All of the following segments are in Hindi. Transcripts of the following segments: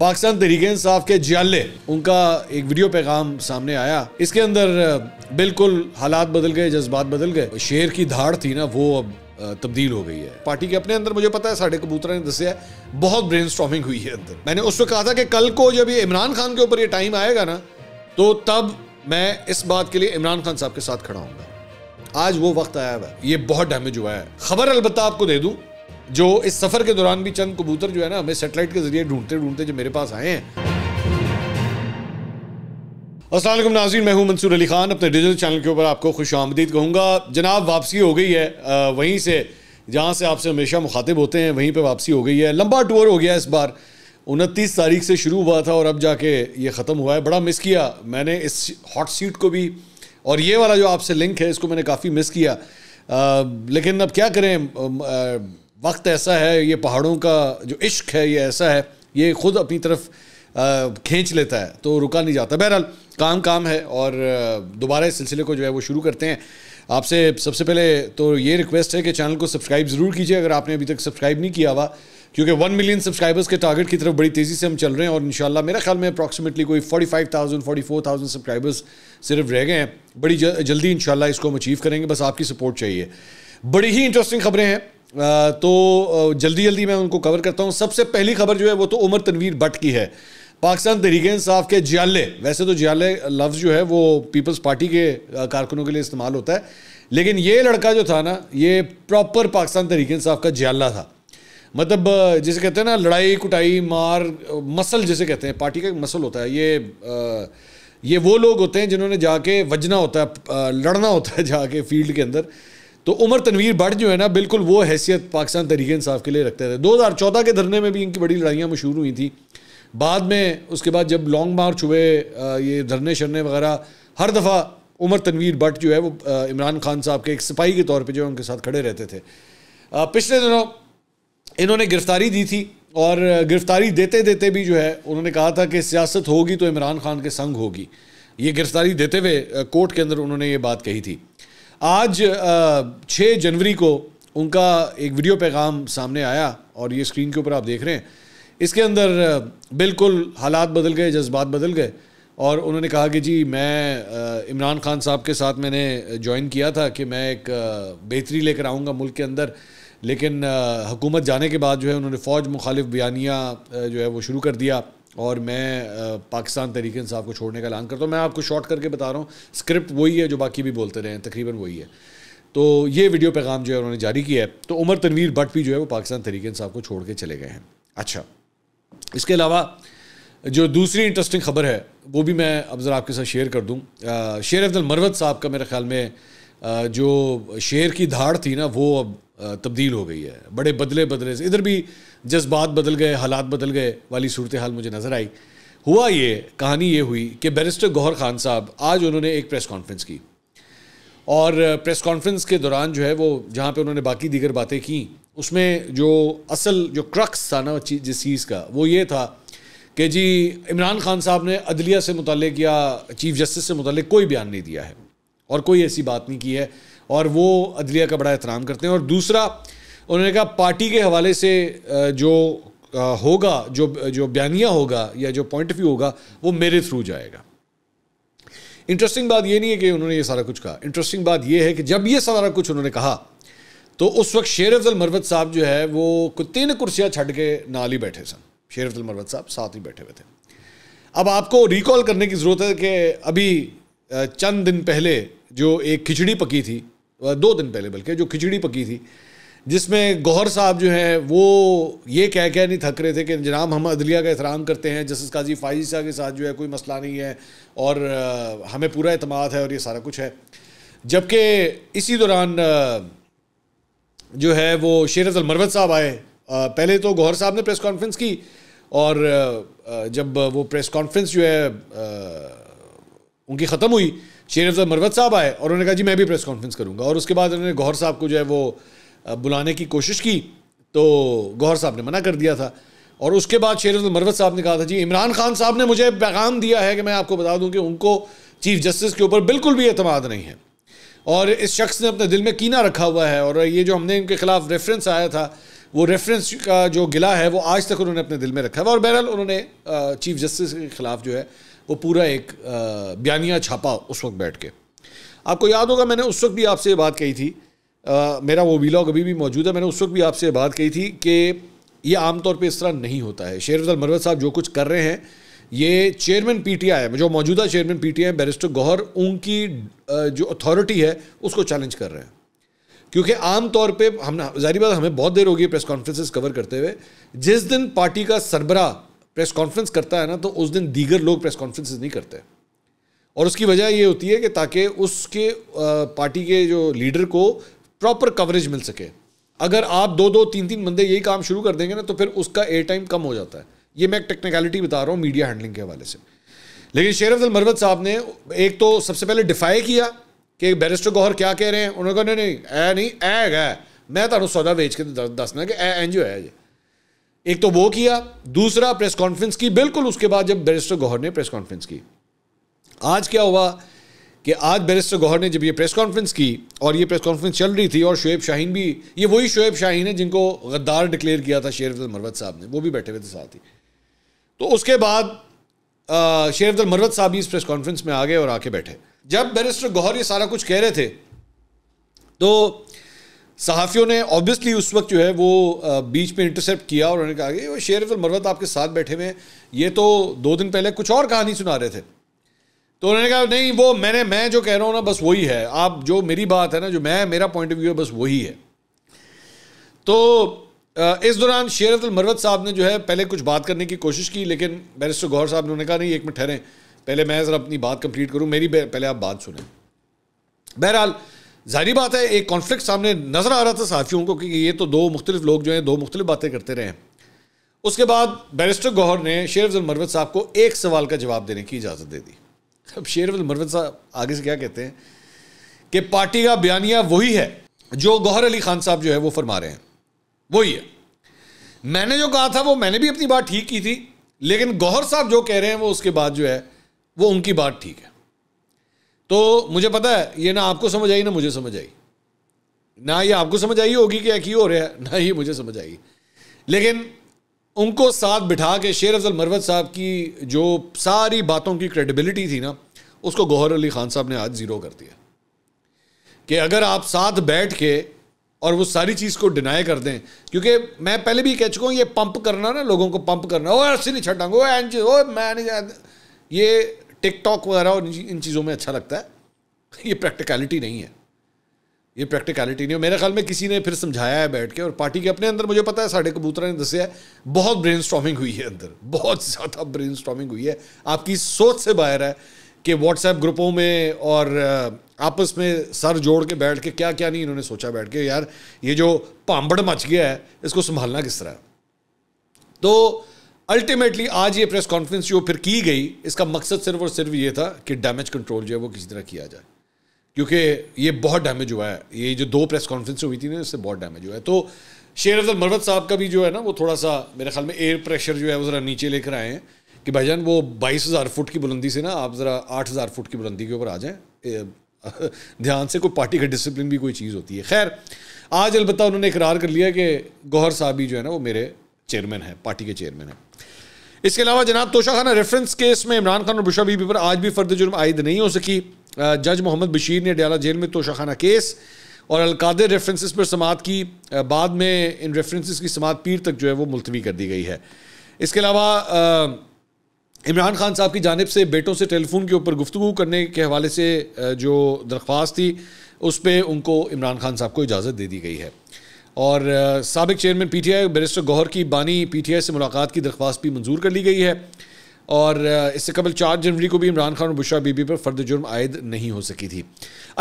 पाकिस्तान तहरीक इंसाफ के जियाले उनका एक वीडियो पैगाम सामने आया इसके अंदर बिल्कुल हालात बदल गए जज्बात बदल गए शेर की धाड़ थी ना वो अब तब्दील हो गई है पार्टी के अपने अंदर मुझे पता है साढ़े कबूतरा ने है बहुत ब्रेन हुई है अंदर मैंने उस वक्त कहा था कि कल को जब ये इमरान खान के ऊपर ये टाइम आएगा ना तो तब मैं इस बात के लिए इमरान खान साहब के साथ खड़ा हूँ आज वो वक्त आया हुआ है ये बहुत डैमेज हुआ है खबर अलबत्त आपको दे दूँ जो इस सफ़र के दौरान भी चंद कबूतर जो है ना हमें सेटेलाइट के ज़रिए ढूंढते ढूंढते जो मेरे पास आए हैं असल नाजीन मैं हूं मंसूर अली खान अपने डिजिटल चैनल के ऊपर आपको खुश आमदीद कहूँगा जनाब वापसी हो गई है वहीं से जहाँ से आपसे हमेशा मुखातिब होते हैं वहीं पर वापसी हो गई है लंबा टूर हो गया इस बार उनतीस तारीख से शुरू हुआ था और अब जाके ये ख़त्म हुआ है बड़ा मिस किया मैंने इस हॉट सीट को भी और ये वाला जो आपसे लिंक है इसको मैंने काफ़ी मिस किया आ, लेकिन अब क्या करें आ, वक्त ऐसा है ये पहाड़ों का जो इश्क है ये ऐसा है ये खुद अपनी तरफ खींच लेता है तो रुका नहीं जाता बहरहाल काम काम है और दोबारा इस सिलसिले को जो है वो शुरू करते हैं आपसे सबसे पहले तो ये रिक्वेस्ट है कि चैनल को सब्सक्राइब ज़रूर कीजिए अगर आपने अभी तक सब्सक्राइब नहीं किया हुआ क्योंकि वन मिलियन सब्सक्राइबर्स के टारगेट की तरफ बड़ी तेज़ी से हम चल रहे हैं और इन मेरा ख्याल में अप्रॉक्सीमेटली कोई forty five thousand forty four thousand subscribers सिर्फ रह गए हैं बड़ी जल्दी इन इसको हम अचीव करेंगे बस आपकी सपोर्ट चाहिए बड़ी ही इंटरेस्टिंग खबरें हैं तो जल्दी जल्दी मैं उनको कवर करता हूँ सबसे पहली खबर जो है वो तो उमर तनवीर भट्ट की है पाकिस्तान तहरीक इंसाफ के जियाले वैसे तो जियाले लफ्ज़ जो है वो पीपल्स पार्टी के कारकुनों के लिए इस्तेमाल होता है लेकिन ये लड़का जो था ना ये प्रॉपर पाकिस्तान तहरीक इंसाफ का जियाला था मतलब जिसे कहते हैं ना लड़ाई कुटाई मार मसल जिसे कहते हैं पार्टी का एक मसल होता है ये आ, ये वो लोग होते हैं जिन्होंने जाके वजना होता है लड़ना होता है जाके फील्ड के अंदर तो उमर तनवीर भट्ट जो है ना बिल्कुल वो हैसियत पाकिस्तान तरीके इंसाफ के लिए रखते थे 2014 के धरने में भी इनकी बड़ी लड़ाइयाँ मशहूर हुई थी बाद में उसके बाद जब लॉन्ग मार्च हुए ये धरने शरने वगैरह हर दफ़ा उमर तनवीर भट्ट जो है वो इमरान खान साहब के एक सिपाही के तौर पर जो है उनके साथ खड़े रहते थे पिछले दिनों इन्होंने गिरफ्तारी दी थी और गिरफ्तारी देते देते भी जो है उन्होंने कहा था कि सियासत होगी तो इमरान खान के संग होगी ये गिरफ्तारी देते हुए कोर्ट के अंदर उन्होंने ये बात कही थी आज छः जनवरी को उनका एक वीडियो पैगाम सामने आया और ये स्क्रीन के ऊपर आप देख रहे हैं इसके अंदर बिल्कुल हालात बदल गए जज्बात बदल गए और उन्होंने कहा कि जी मैं इमरान खान साहब के साथ मैंने ज्वाइन किया था कि मैं एक बेहतरी लेकर आऊँगा मुल्क के अंदर लेकिन हुकूमत जाने के बाद जो है उन्होंने फ़ौज मुखालिफ बयानिया जो है वो शुरू कर दिया और मैं पाकिस्तान तरीके इंसाफ को छोड़ने का ऐलान करता हूँ मैं आपको शॉर्ट करके बता रहा हूँ स्क्रिप्ट वही है जो बाकी भी बोलते रहे हैं तकरीबन वही है तो ये वीडियो पैगाम जो है उन्होंने जारी किया है तो उमर तनवीर भट्ट भी जो है वो पाकिस्तान तरीके इंसाफ को छोड़ के चले गए हैं अच्छा इसके अलावा जो दूसरी इंटरेस्टिंग खबर है वो भी मैं अब ज़रा आपके साथ शेयर कर दूँ शेर अफजल मरवत साहब का मेरे ख्याल में जो शेर की धाड़ थी ना वो अब तब्दील हो गई है बड़े बदले बदले से इधर भी जज्बात बदल गए हालात बदल गए वाली सूरत हाल मुझे नज़र आई हुआ ये कहानी ये हुई कि बैरिस्टर गौहर खान साहब आज उन्होंने एक प्रेस कॉन्फ्रेंस की और प्रेस कॉन्फ्रेंस के दौरान जो है वो जहाँ पे उन्होंने बाकी दीगर बातें की उसमें जो असल जो क्रक्स था ना जिस चीज़ का वो ये था कि जी इमरान खान साहब ने अदलिया से मुतल या चीफ जस्टिस से मुतल कोई बयान नहीं दिया है और कोई ऐसी बात नहीं की है और वो अदलिया का बड़ा एहतराम करते हैं और दूसरा उन्होंने कहा पार्टी के हवाले से जो होगा जो जो बयानिया होगा या जो पॉइंट ऑफ व्यू होगा वो मेरे थ्रू जाएगा इंटरेस्टिंग बात ये नहीं है कि उन्होंने ये सारा कुछ कहा इंटरेस्टिंग बात ये है कि जब ये सारा कुछ उन्होंने कहा तो उस वक्त शेर अफजल मरवत साहब जो है वो तीन कुर्सियाँ छड़ के नाल ही बैठे सन शेर अफजल मरवत साहब साथ ही बैठे हुए थे अब आपको रिकॉल करने की ज़रूरत है कि अभी चंद दिन पहले जो एक खिचड़ी पकी थी दो दिन पहले बल्कि जो खिचड़ी पकी थी जिसमें गौहर साहब जो हैं वो ये कह कह नहीं थक रहे थे कि जनाब हम अदलिया का एहतराम करते हैं जस्टिस काजी फाइजी साहब के साथ जो है कोई मसला नहीं है और हमें पूरा अतमाद है और ये सारा कुछ है जबकि इसी दौरान जो है वो शेर अफजल मरवत साहब आए पहले तो गौहर साहब ने प्रेस कॉन्फ्रेंस की और जब वो प्रेस कॉन्फ्रेंस जो है उनकी ख़त्म हुई शेर अफजल मरवत साहब आए और उन्होंने कहा जी मैं भी प्रेस कॉन्फ्रेंस करूँगा और उसके बाद उन्होंने गौहर साहब को जो है वो बुलाने की कोशिश की तो गौहर साहब ने मना कर दिया था और उसके बाद शेर अफजल मरवत साहब ने कहा था जी इमरान खान साहब ने मुझे पैगाम दिया है कि मैं आपको बता दूँ कि उनको चीफ जस्टिस के ऊपर बिल्कुल भी अतमाद नहीं है और इस शख्स ने अपने दिल में कीना रखा हुआ है और ये जो हमने इनके खिलाफ रेफरेंस आया था वो रेफरेंस का जो गिला है वो आज तक उन्होंने अपने दिल में रखा है और बहरहाल उन्होंने चीफ जस्टिस के खिलाफ जो है वो पूरा एक बयानिया छापा उस वक्त बैठ के आपको याद होगा मैंने उस वक्त भी आपसे ये बात कही थी आ, मेरा वो वीलॉग अभी भी मौजूद है मैंने उस वक्त भी आपसे बात कही थी कि ये आमतौर पे इस तरह नहीं होता है शेर अफजल मरवत साहब जो कुछ कर रहे हैं ये चेयरमैन पीटीआई जो मौजूदा चेयरमैन पीटीआई बैरिस्टर गौहर उनकी जो अथॉरिटी है उसको चैलेंज कर रहे हैं क्योंकि आम तौर पे हम जारी बात हमें बहुत देर होगी प्रेस कॉन्फ्रेंसेस कवर करते हुए जिस दिन पार्टी का सरबरा प्रेस कॉन्फ्रेंस करता है ना तो उस दिन दीगर लोग प्रेस कॉन्फ्रेंस नहीं करते और उसकी वजह ये होती है कि ताकि उसके पार्टी के जो लीडर को प्रॉपर कवरेज मिल सके अगर आप दो दो तीन तीन बंदे यही काम शुरू कर देंगे ना तो फिर उसका एयर टाइम कम हो जाता है ये मैं एक टेक्निकलिटी बता रहा हूँ मीडिया हैंडलिंग के हवाले से लेकिन शेर अफल मरवत साहब ने एक तो सबसे पहले डिफाई किया ਕਿ ਬੈਰਿਸਟਰ ਗੌਹਰ ਕੀ ਕਹਿ ਰਹੇ ਹਨ ਉਹਨਾਂ ਕਹਿੰਦੇ नहीं ਐ ਨਹੀਂ ਐ ਹੈਗਾ ਮੈਂ ਤੁਹਾਨੂੰ ਸੌਦਾ ਵੇਚ ਕੇ ਦੱਸਣਾ ਕਿ ਐ ਇੰਜ है जी एक तो वो किया दूसरा प्रेस कॉन्फ्रेंस की बिल्कुल उसके बाद जब बैरिस्टर गौहर ने प्रेस कॉन्फ्रेंस की आज क्या हुआ कि आज बैरिस्टर गौहर ने जब ये प्रेस कॉन्फ्रेंस की और ये प्रेस कॉन्फ्रेंस चल रही थी और शुएब शाहीन भी ये वही शुएब शाहीन है जिनको गद्दार डिक्लेयर किया था शेर अफजल मरवत साहब ने वो भी बैठे हुए थे साथ ही तो उसके बाद शेर अफजल मरवत साहब भी इस प्रेस कॉन्फ्रेंस में आ गए और आके बैठे जब बैरिस्टर गौहर ये सारा कुछ कह रहे थे तो सहाफ़ियों ने ऑब्वियसली उस वक्त जो है वो बीच में इंटरसेप्ट किया और उन्होंने कहा कि वो शेर मरवत आपके साथ बैठे हुए ये तो दो दिन पहले कुछ और कहानी सुना रहे थे तो उन्होंने कहा नहीं वो मैंने मैं जो कह रहा हूँ ना बस वही है आप जो मेरी बात है ना जो मैं मेरा पॉइंट ऑफ व्यू है बस वही है तो इस दौरान शेरत मरवत साहब ने जो है पहले कुछ बात करने की कोशिश की लेकिन बैरिस्टर गौर साहब ने उन्होंने कहा नहीं एक मिनट ठहरें पहले मैं ज़रा अपनी बात कंप्लीट करूँ मेरी पहले आप बात सुने बहरहाल जाहिर बात है एक कॉन्फ्लिक्ट सामने नज़र आ रहा था साफियों को कि ये तो दो मुख्तलिफ लोग जो हैं दो मुख्तलिफ बातें करते रहे हैं उसके बाद बैरिस्टर गौहर ने शेर अफजल मरवत साहब को एक सवाल का जवाब देने की इजाज़त दे दी अब शेर अफजल मरवत साहब आगे से क्या कहते हैं कि पार्टी का बयानिया वही है जो गौहर अली खान साहब जो है वो फरमा रहे हैं वही है मैंने जो कहा था वो मैंने भी अपनी बात ठीक की थी लेकिन गौहर साहब जो कह रहे हैं वो उसके बाद जो है वो उनकी बात ठीक है तो मुझे पता है ये ना आपको समझ आई ना मुझे समझ आई ना ये आपको समझ आई होगी कि क्यों हो रहा है ना ये मुझे समझ आई लेकिन उनको साथ बिठा के शेर अफजल मरवत साहब की जो सारी बातों की क्रेडिबिलिटी थी ना उसको गौहर अली ख़ान साहब ने आज ज़ीरो कर दिया कि अगर आप साथ बैठ के और वो सारी चीज़ को डिनाई कर दें क्योंकि मैं पहले भी कह चुका हूँ ये पंप करना ना लोगों को पंप करना ओ ऐसे नहीं छटांग ओ एंज ओ मैं नहीं ये टिकटॉक वगैरह और इन चीज़ों में अच्छा लगता है ये प्रैक्टिकलिटी नहीं है ये प्रैक्टिकलिटी नहीं है मेरे ख्याल में किसी ने फिर समझाया है बैठ के और पार्टी के अपने अंदर मुझे पता है साढ़े कबूतरा ने दसाया बहुत ब्रेन हुई है अंदर बहुत ज़्यादा ब्रेन हुई है आपकी सोच से बाहर है कि व्हाट्सएप ग्रुपों में और आपस में सर जोड़ के बैठ के क्या क्या नहीं इन्होंने सोचा बैठ के यार ये जो पांबड़ मच गया है इसको संभालना किस तरह है तो अल्टीमेटली आज ये प्रेस कॉन्फ्रेंस जो फिर की गई इसका मकसद सिर्फ और सिर्फ ये था कि डैमेज कंट्रोल जो है वो किसी तरह किया जाए क्योंकि ये बहुत डैमेज हुआ है ये जो दो प्रेस कॉन्फ्रेंस हुई थी ना इससे बहुत डैमेज हुआ है तो शेर अफजल मरवत साहब का भी जो है ना वो थोड़ा सा मेरे ख्याल में एयर प्रेशर जो है वो ज़रा नीचे लेकर आए हैं कि भाईजान वो बाईस हज़ार फुट की बुलंदी से ना आप ज़रा आठ हज़ार फुट की बुलंदी के ऊपर आ जाएँ ध्यान से कोई पार्टी का डिसिप्लिन भी कोई चीज़ होती है खैर आज अलबत्त उन्होंने इकरार कर लिया कि गौहर साहब भी जो है ना वो मेरे चेयरमैन है पार्टी के चेयरमैन है इसके अलावा जनाब तोशाखाना रेफरेंस केस में इमरान खान और बुशा बीबी पर आज भी फर्द जुर्म आयद नहीं हो सकी जज मोहम्मद बशीर ने डियाला जेल में तोशाखाना केस और अलकादे रेफरेंसेस पर समात की बाद में इन रेफरेंसेस की समात पीर तक जो है वो मुलतवी कर दी गई है इसके अलावा इमरान खान साहब की जानब से बेटों से टेलीफोन के ऊपर गुफ्तु करने के हवाले से जो दरख्वास्त थी उस पर उनको इमरान खान साहब को इजाज़त दे दी गई है और सबक chairman P T I barrister Gohar की बानी पी टी आई से मुलाकात की दरख्वास्त भी मंजूर कर ली गई है और इससे कबल चार जनवरी को भी इमरान खान और बुशा बीबी पर फर्द जुर्म आयद नहीं हो सकी थी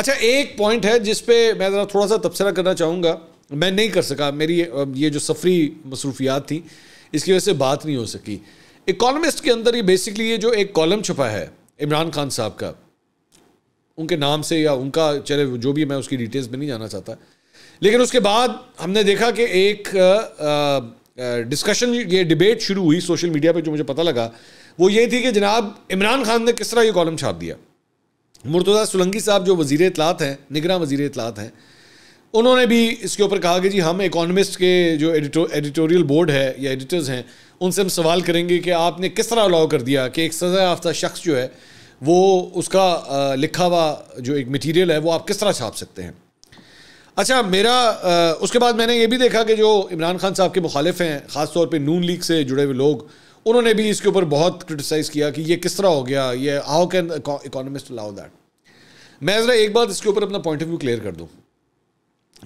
अच्छा एक पॉइंट है जिस पर मैं ज़रा थोड़ा सा तबसरा करना चाहूँगा मैं नहीं कर सका मेरी ये जो सफरी मसरूफियात थी इसकी वजह से बात नहीं हो सकी इकोनमिस्ट के अंदर ये बेसिकली ये जो एक कॉलम छपा है इमरान खान साहब का उनके नाम से या उनका चले जो भी मैं उसकी डिटेल्स में नहीं जाना चाहता लेकिन उसके बाद हमने देखा कि एक डिस्कशन ये डिबेट शुरू हुई सोशल मीडिया पे जो मुझे पता लगा वो ये थी कि जनाब इमरान खान ने किस तरह ये कॉलम छाप दिया मुर्तज़ा सुलंगी साहब जो वजीर इतलात हैं निगरान वजीर इतलात हैं उन्होंने भी इसके ऊपर कहा कि जी हम इकोनमिस्ट के जो एडिटो एडिटोरियल बोर्ड है या एडिटर्स हैं उनसे हम सवाल करेंगे कि आपने किस तरह अलाउ कर दिया कि एक सज़ा याफ्ता शख्स जो है वो उसका लिखा हुआ जो एक मटीरियल है वो आप किस तरह छाप सकते हैं अच्छा मेरा आ, उसके बाद मैंने ये भी देखा कि जो इमरान खान साहब के मुखालिफ हैं ख़ासतौर पर नून लीग से जुड़े हुए लोग उन्होंने भी इसके ऊपर बहुत क्रिटिसाइज़ किया कि ये किस तरह हो गया ये how can economist allow that मैं ज़रा एक बात इसके ऊपर अपना पॉइंट ऑफ व्यू क्लियर कर दूँ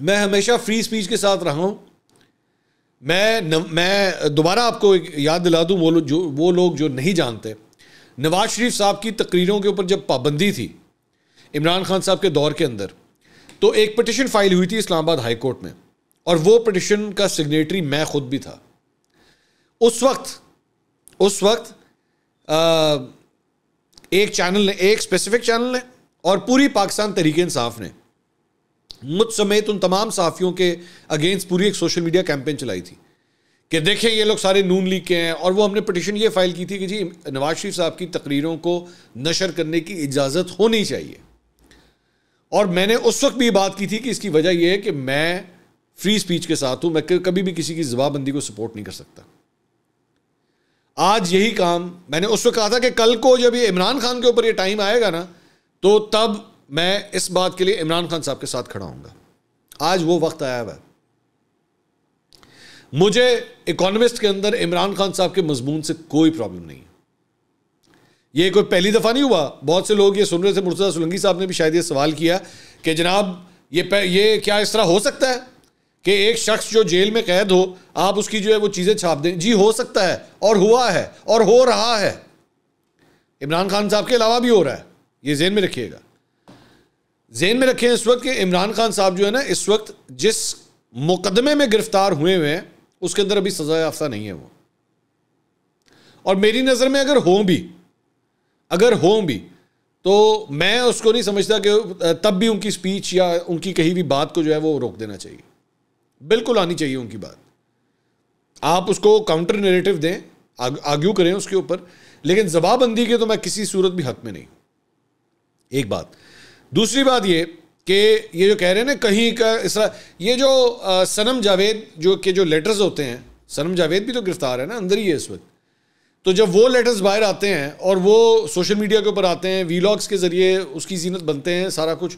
मैं हमेशा फ्री स्पीच के साथ रहा हूँ मैं न, मैं दोबारा आपको याद दिला दूँ वो लोग जो वो लोग जो नहीं जानते नवाज शरीफ साहब की तकरीरों के ऊपर जब पाबंदी थी इमरान खान साहब के दौर के अंदर तो एक पटिशन फाइल हुई थी इस्लामाबाद हाई कोर्ट में और वो पटिशन का सिग्नेटरी मैं खुद भी था उस वक्त उस वक्त आ, एक चैनल ने एक स्पेसिफिक चैनल ने और पूरी पाकिस्तान तरीके इंसाफ ने मुझ समेत उन तमाम साफियों के अगेंस्ट पूरी एक सोशल मीडिया कैंपेन चलाई थी कि देखें ये लोग सारे नून लीग के हैं और वो हमने पटिशन ये फाइल की थी कि जी नवाज शरीफ साहब की तकरीरों को नशर करने की इजाज़त होनी चाहिए और मैंने उस वक्त भी बात की थी कि इसकी वजह यह है कि मैं फ्री स्पीच के साथ हूं मैं कभी भी किसी की जवाबबंदी को सपोर्ट नहीं कर सकता आज यही काम मैंने उस वक्त कहा था कि कल को जब ये इमरान खान के ऊपर ये टाइम आएगा ना तो तब मैं इस बात के लिए इमरान खान साहब के साथ खड़ा हूंगा आज वो वक्त आया हुआ मुझे इकोनॉमिस्ट के अंदर इमरान खान साहब के मजमून से कोई प्रॉब्लम नहीं है ये कोई पहली दफ़ा नहीं हुआ बहुत से लोग ये सुन रहे थे मुर्तजा सुलंगी साहब ने भी शायद ये सवाल किया कि जनाब ये ये क्या इस तरह हो सकता है कि एक शख्स जो जेल में कैद हो आप उसकी जो है वो चीज़ें छाप दें जी हो सकता है और हुआ है और हो रहा है इमरान खान साहब के अलावा भी हो रहा है ये जेन में रखिएगा जेन में रखें इस वक्त कि इमरान खान साहब जो है ना इस वक्त जिस मुकदमे में गिरफ्तार हुए हुए हैं उसके अंदर अभी सजा याफ्ता नहीं है वो और मेरी नज़र में अगर हों भी अगर हों भी तो मैं उसको नहीं समझता कि तब भी उनकी स्पीच या उनकी कही भी बात को जो है वो रोक देना चाहिए बिल्कुल आनी चाहिए उनकी बात आप उसको काउंटर नेरेटिव दें आग्यू करें उसके ऊपर लेकिन जवाबबंदी के तो मैं किसी सूरत भी हक में नहीं एक बात दूसरी बात ये कि ये जो कह रहे हैं ना कहीं का इस ये जो सनम जावेद जो के जो लेटर्स होते हैं सनम जावेद भी तो गिरफ्तार है ना अंदर ही है इस वक्त तो जब वो लेटर्स बाहर आते हैं और वो सोशल मीडिया के ऊपर आते हैं वीलॉग्स के ज़रिए उसकी जीनत बनते हैं सारा कुछ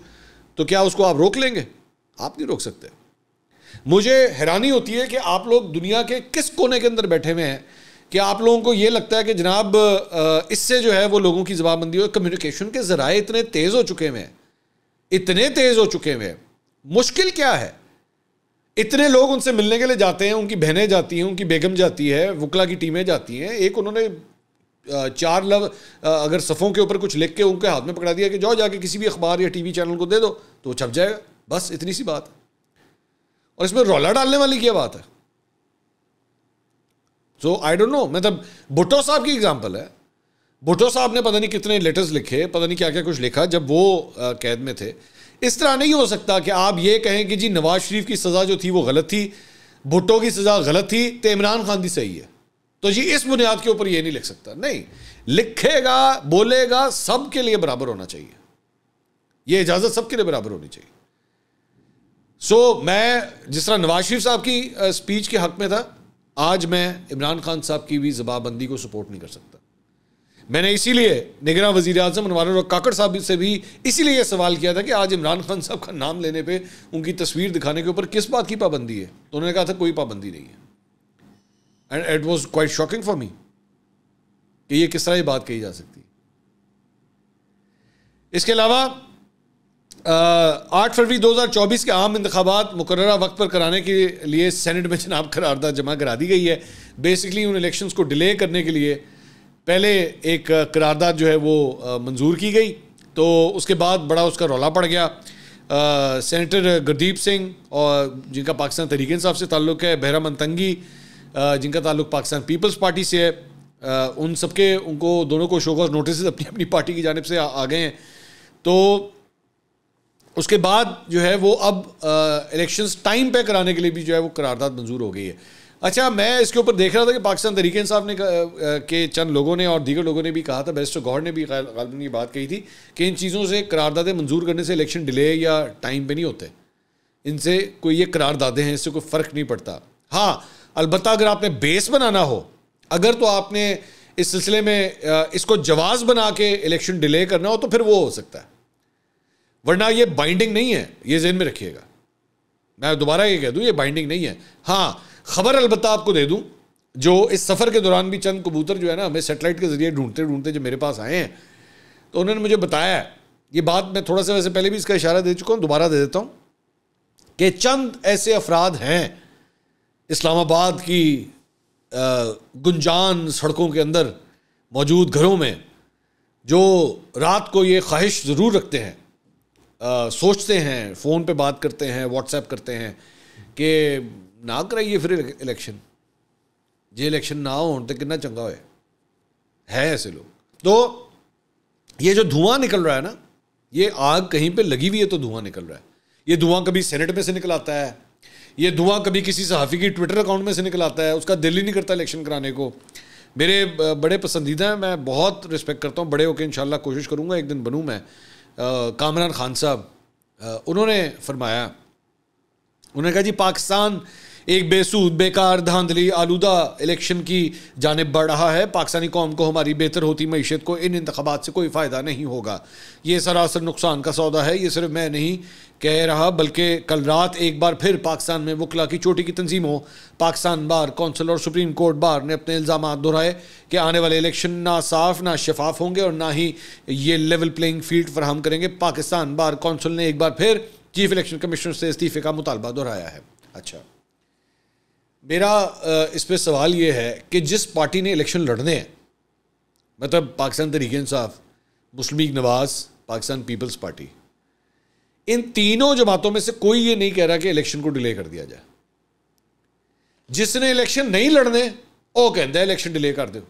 तो क्या उसको आप रोक लेंगे आप नहीं रोक सकते मुझे हैरानी होती है कि आप लोग दुनिया के किस कोने के अंदर बैठे हुए हैं कि आप लोगों को ये लगता है कि जनाब इससे जो है वो लोगों की जवाबबंदी और कम्युनिकेशन के ज़राए इतने तेज़ हो चुके हुए हैं इतने तेज़ हो चुके हुए हैं मुश्किल क्या है इतने लोग उनसे मिलने के लिए जाते हैं उनकी बहनें जाती हैं उनकी बेगम जाती है वुकला की टीमें जाती हैं एक उन्होंने चार लव अगर सफ़ों के ऊपर कुछ लिख के उनके हाथ में पकड़ा दिया कि जाओ जाके किसी भी अखबार या टीवी चैनल को दे दो तो वो छप जाएगा बस इतनी सी बात है और इसमें रौला डालने वाली क्या बात है सो आई डोंट नो मतलब भुट्टो साहब की एग्जाम्पल है भुटो साहब ने पता नहीं कितने लेटर्स लिखे पता नहीं क्या क्या कुछ लिखा जब वो कैद में थे इस तरह नहीं हो सकता कि आप ये कहें कि जी नवाज शरीफ की सज़ा जो थी वो गलत थी भुट्टो की सज़ा गलत थी तो इमरान खान की सही है तो जी इस बुनियाद के ऊपर ये नहीं लिख सकता नहीं लिखेगा बोलेगा सबके लिए बराबर होना चाहिए ये इजाज़त सबके लिए बराबर होनी चाहिए सो so, मैं जिस तरह नवाज शरीफ साहब की स्पीच के हक में था आज मैं इमरान खान साहब की भी जबाबंदी को सपोर्ट नहीं कर सकता मैंने इसीलिए निगरान वजीर अजम अनवर और काकड़ साहब से भी इसीलिए यह सवाल किया था कि आज इमरान खान साहब का नाम लेने पे उनकी तस्वीर दिखाने के ऊपर किस बात की पाबंदी है तो उन्होंने कहा था कोई पाबंदी नहीं है and it was quite shocking for me कि ये किस तरह ये बात कही जा सकती है इसके अलावा आठ फरवरी 2024 के आम इंतबात मुकर वक्त पर कराने के लिए सेनेट में जनाब करारदा जमा करा दी गई है बेसिकली उन इलेक्शंस को डिले करने के लिए पहले एक करारदाद जो है वो मंजूर की गई तो उसके बाद बड़ा उसका रौला पड़ गया आ, सेनेटर गुरदीप सिंह और जिनका पाकिस्तान तरीके साहब से ताल्लुक़ है बहरा तंगी जिनका ताल्लुक पाकिस्तान पीपल्स पार्टी से है आ, उन सबके उनको दोनों को शोकॉज नोटिस अपनी अपनी पार्टी की जानब से आ, आ गए हैं तो उसके बाद जो है वो अब इलेक्शंस टाइम पे कराने के लिए भी जो है वो करारदाद मंजूर हो गई है अच्छा मैं इसके ऊपर देख रहा था कि पाकिस्तान तरीके इंसाफ ने के चंद लोगों ने और दीगर लोगों ने भी कहा था बेस्ट गौर ने भी गालबन ये बात कही थी कि इन चीज़ों से करारदादे मंजूर करने से इलेक्शन डिले या टाइम पे नहीं होते इनसे कोई ये करारदादे हैं इससे कोई फ़र्क नहीं पड़ता हाँ अलबत् अगर आपने बेस बनाना हो अगर तो आपने इस सिलसिले में इसको जवाब बना के इलेक्शन डिले करना हो तो फिर वो हो सकता है वरना ये बाइंडिंग नहीं है ये जहन में रखिएगा मैं दोबारा ये कह दूँ ये बाइंडिंग नहीं है हाँ खबर अलबत् आपको दे दूँ जो इस सफ़र के दौरान भी चंद कबूतर जो है ना हमें सेटेलाइट के ज़रिए ढूंढते ढूंढते जो मेरे पास आए हैं तो उन्होंने मुझे बताया ये बात मैं थोड़ा सा वैसे पहले भी इसका इशारा दे चुका हूँ दोबारा दे देता हूँ कि चंद ऐसे अफराद हैं इस्लामाबाद की गुंजान सड़कों के अंदर मौजूद घरों में जो रात को ये ख्वाहिश ज़रूर रखते हैं आ, सोचते हैं फ़ोन पे बात करते हैं व्हाट्सएप करते हैं कि ना कराइए फिर इलेक्शन जे इलेक्शन ना हो तो कितना चंगा हो है ऐसे लोग तो ये जो धुआं निकल रहा है ना ये आग कहीं पे लगी हुई है तो धुआं निकल रहा है ये धुआं कभी सेनेट में से निकल आता है ये धुआं कभी किसी सहाफ़ी की ट्विटर अकाउंट में से निकल आता है उसका दिल ही नहीं करता इलेक्शन कराने को मेरे बड़े पसंदीदा हैं मैं बहुत रिस्पेक्ट करता हूँ बड़े होकर इन कोशिश करूँगा एक दिन बनूँ मैं कामरान खान साहब उन्होंने फरमाया उन्होंने कहा जी पाकिस्तान एक बेसूद बेकार धांधली आलूदा इलेक्शन की जानब बढ़ रहा है पाकिस्तानी कौम को हमारी बेहतर होती मीशत को इन इंतबात से कोई फ़ायदा नहीं होगा ये सरासर नुकसान का सौदा है ये सिर्फ मैं नहीं कह रहा बल्कि कल रात एक बार फिर पाकिस्तान में वकला की चोटी की तंजीमों पाकिस्तान बार कौंसिल और सुप्रीम कोर्ट बार ने अपने इल्ज़ाम दोहराए कि आने वाले इलेक्शन ना साफ ना शफाफ होंगे और ना ही ये लेवल प्लेइंग फील्ड फ्राहम करेंगे पाकिस्तान बार कौंसिल ने एक बार फिर चीफ इलेक्शन कमिश्नर से इस्तीफे का मुतालबा दोहराया है अच्छा मेरा इस पर सवाल ये है कि जिस पार्टी ने इलेक्शन लड़ने हैं मतलब Pakistan Tehreek Insaf Muslim League Nawaz Pakistan Peoples Party इन तीनों जमातों में से कोई ये नहीं कह रहा कि इलेक्शन को डिले कर दिया जाए जिसने इलेक्शन नहीं लड़ने वो हैं इलेक्शन डिले कर दो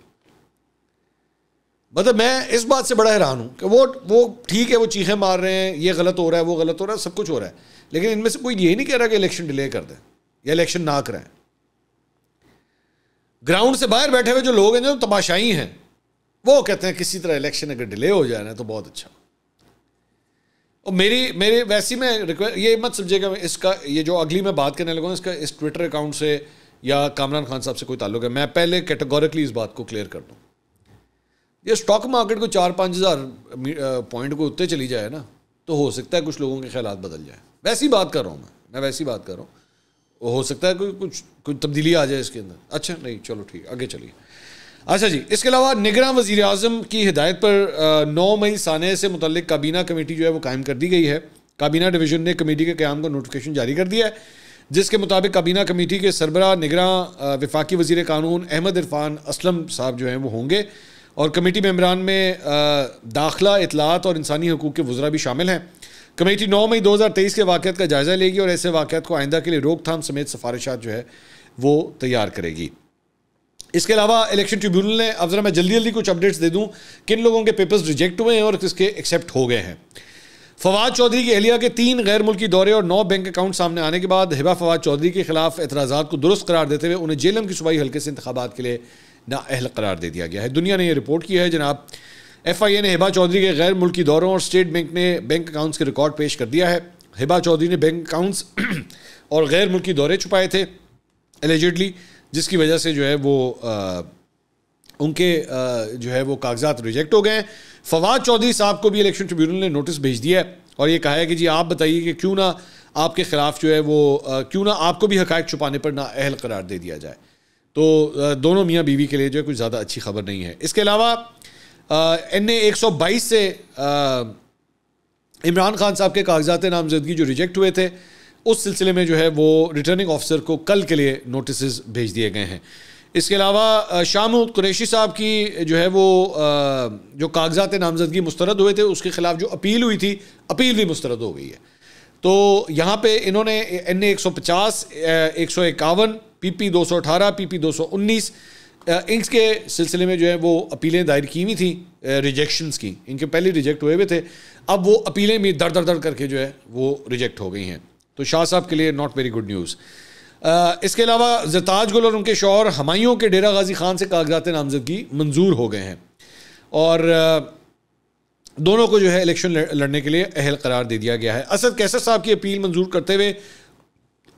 मतलब मैं इस बात से बड़ा हैरान हूँ कि वो वो ठीक है वो चीखें मार रहे हैं ये गलत हो रहा है वो गलत हो रहा है सब कुछ हो रहा है लेकिन इनमें से कोई ये नहीं कह रहा कि इलेक्शन डिले कर दें या इलेक्शन ना कराएं ग्राउंड से बाहर बैठे हुए जो लोग हैं जो तमाशाई हैं वो कहते हैं किसी तरह इलेक्शन अगर डिले हो जाए ना तो बहुत अच्छा और मेरी मेरी वैसी में रिक्वेस्ट ये मत समझिएगा इसका ये जो अगली मैं बात करने लगा इसका इस ट्विटर अकाउंट से या कामरान खान साहब से कोई ताल्लुक है मैं पहले कैटेगोरिकली इस बात को क्लियर कर दूँ ये स्टॉक मार्केट को चार पाँच हज़ार पॉइंट को उत्ते चली जाए ना तो हो सकता है कुछ लोगों के ख्याल बदल जाए वैसी बात कर रहा हूँ मैं मैं वैसी बात कर रहा हूँ हो सकता है कोई कुछ कुछ तब्दीली आ जाए इसके अंदर अच्छा नहीं चलो ठीक आगे चलिए अच्छा जी इसके अलावा निगरान वज़ी अजम की हिदायत पर नौ मई सान से मुतल काबीना कमेटी जो है वो कायम कर दी गई है काबीना डिवीज़न ने कमेटी के क्याम को नोटिफिकेशन जारी कर दिया है जिसके मुताबिक काबीना कमेटी के सरबरा निगरान वफाकी वजीर कानून अहमद इरफान असलम साहब जो हैं वो होंगे और कमेटी मम्बरान में दाखिला इतलात और इंसानी हकूक़ के वज्रा भी शामिल हैं कमेटी नौ मई दो हजार तेईस के वाक़ का जायज़ा लेगी और ऐसे वाक़ को आइंदा के लिए रोकथाम समेत सिफारिशा जो है वो तैयार करेगी इसके अलावा इलेक्शन ट्रिब्यूनल ने अब जरा मैं जल्दी जल्दी कुछ अपडेट्स दे दूं किन लोगों के पेपर्स रिजेक्ट हुए हैं और किसके एक्सेप्ट हो गए हैं फवाद चौधरी की अहलिया के तीन गैर मुल्की दौरे और नौ बैंक अकाउंट सामने आने के बाद हिबा फवाद चौधरी के खिलाफ एतराज़ा को दुरुस्त करार देते हुए उन्हें जेलम की सूबाई हल्के से इंतबात के लिए नाअहल करार दे दिया गया है दुनिया ने यह रिपोर्ट किया है जनाब एफ आई ए ने हिबा चौधरी के गैर मुल्की दौरों और स्टेट बैंक ने बैंक अकाउंट्स के रिकॉर्ड पेश कर दिया है हिबा चौधरी ने बैंक अकाउंट्स और गैर मुल्की दौरे छुपाए थे एलिजिडली जिसकी वजह से जो है वो आ, उनके आ, जो है वो कागजात रिजेक्ट हो गए फवाद चौधरी साहब को भी इलेक्शन ट्रिब्यूनल ने नोटिस भेज दिया है और ये कहा है कि जी आप बताइए कि क्यों ना आपके ख़िलाफ़ जो है वो क्यों ना आपको भी हकायक छुपाने पर ना अहल करार दे दिया जाए तो दोनों मियाँ बीवी के लिए जो है कुछ ज़्यादा अच्छी खबर नहीं है इसके अलावा एन ए एक सौ बाईस से इमरान खान साहब के कागजात नामजदगी जो रिजेक्ट हुए थे उस सिलसिले में जो है वो रिटर्निंग ऑफिसर को कल के लिए नोटिस भेज दिए गए हैं इसके अलावा शाम कुरैशी साहब की जो है वो जो कागजात नामजदगी मुस्तरद हुए थे उसके ख़िलाफ़ जो अपील हुई थी अपील भी मुस्तरद हो गई है तो यहाँ पे इन्होंने एन ए एक सौ पचास एक सौ इक्यावन पी पी दो सौ अठारह पी पी दो सौ उन्नीस Uh, के सिलसिले में जो है वो अपीलें दायर की हुई थी रिजेक्शंस uh, की इनके पहले रिजेक्ट हुए हुए थे अब वो अपीलें भी दर दर दर करके जो है वो रिजेक्ट हो गई हैं तो शाह साहब के लिए नॉट वेरी गुड न्यूज़ इसके अलावा जरताज गुल और उनके शौहर हमायों के डेरा गाजी खान से कागजात नामजदगी मंजूर हो गए हैं और uh, दोनों को जो है इलेक्शन लड़ने के लिए अहल करार दे दिया गया है असद कैसर साहब की अपील मंजूर करते हुए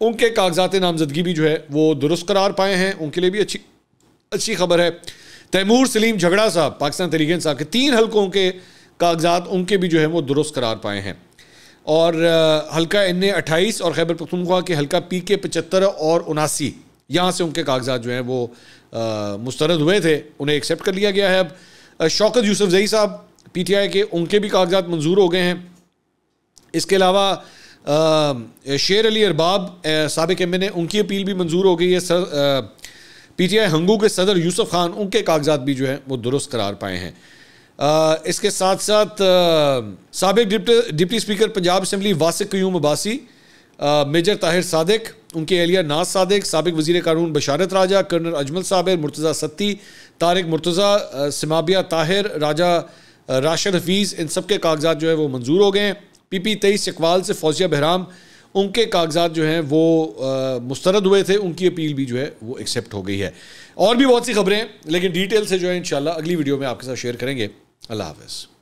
उनके कागजात नामजदगी भी जो है वो दुरुस्त करार पाए हैं उनके लिए भी अच्छी अच्छी खबर है तैमूर सलीम झगड़ा साहब पाकिस्तान तहरीक साहब के तीन हलकों के कागजात उनके भी जो है वो दुरुस्त करार पाए हैं और हल्का एन ए अट्ठाईस और खैबर पखतनख्वा के हल्का पी के पचहत्तर और उनासी यहाँ से उनके कागजात जो हैं वो मुस्रद हुए थे उन्हें एक्सेप्ट कर लिया गया है अब शौकत यूसुफ जई साहब पी टी आई के उनके भी कागजात मंजूर हो गए हैं इसके अलावा शेर अली अरबाब सबक एम एन ए उनकी अपील भी मंजूर हो गई है सर पीटीआई हंगू के सदर यूसुफ खान उनके कागजात भी जो है वो दुरुस्त करार पाए हैं इसके साथ साथ सबक deputy speaker Punjab assembly Wasiq Qayyum Abbasi major Tahir Sadiq उनके एहलिया नाज सादिक सबक वजीर कानून बशारत राजा कर्नल अजमल साबिर मुर्तज़ा सत्ती तारक मुर्तज़ा समाबिया ताहिर राजा राशद हफीज़ इन सब के कागजात जो है वो मंजूर हो गए हैं पी पी तेईस इकबाल से फौजिया बहराम उनके कागजात जो हैं वो मुस्तरद हुए थे उनकी अपील भी जो है वो एक्सेप्ट हो गई है और भी बहुत सी खबरें हैं लेकिन डिटेल से जो है इन अगली वीडियो में आपके साथ शेयर करेंगे अल्लाह हाफ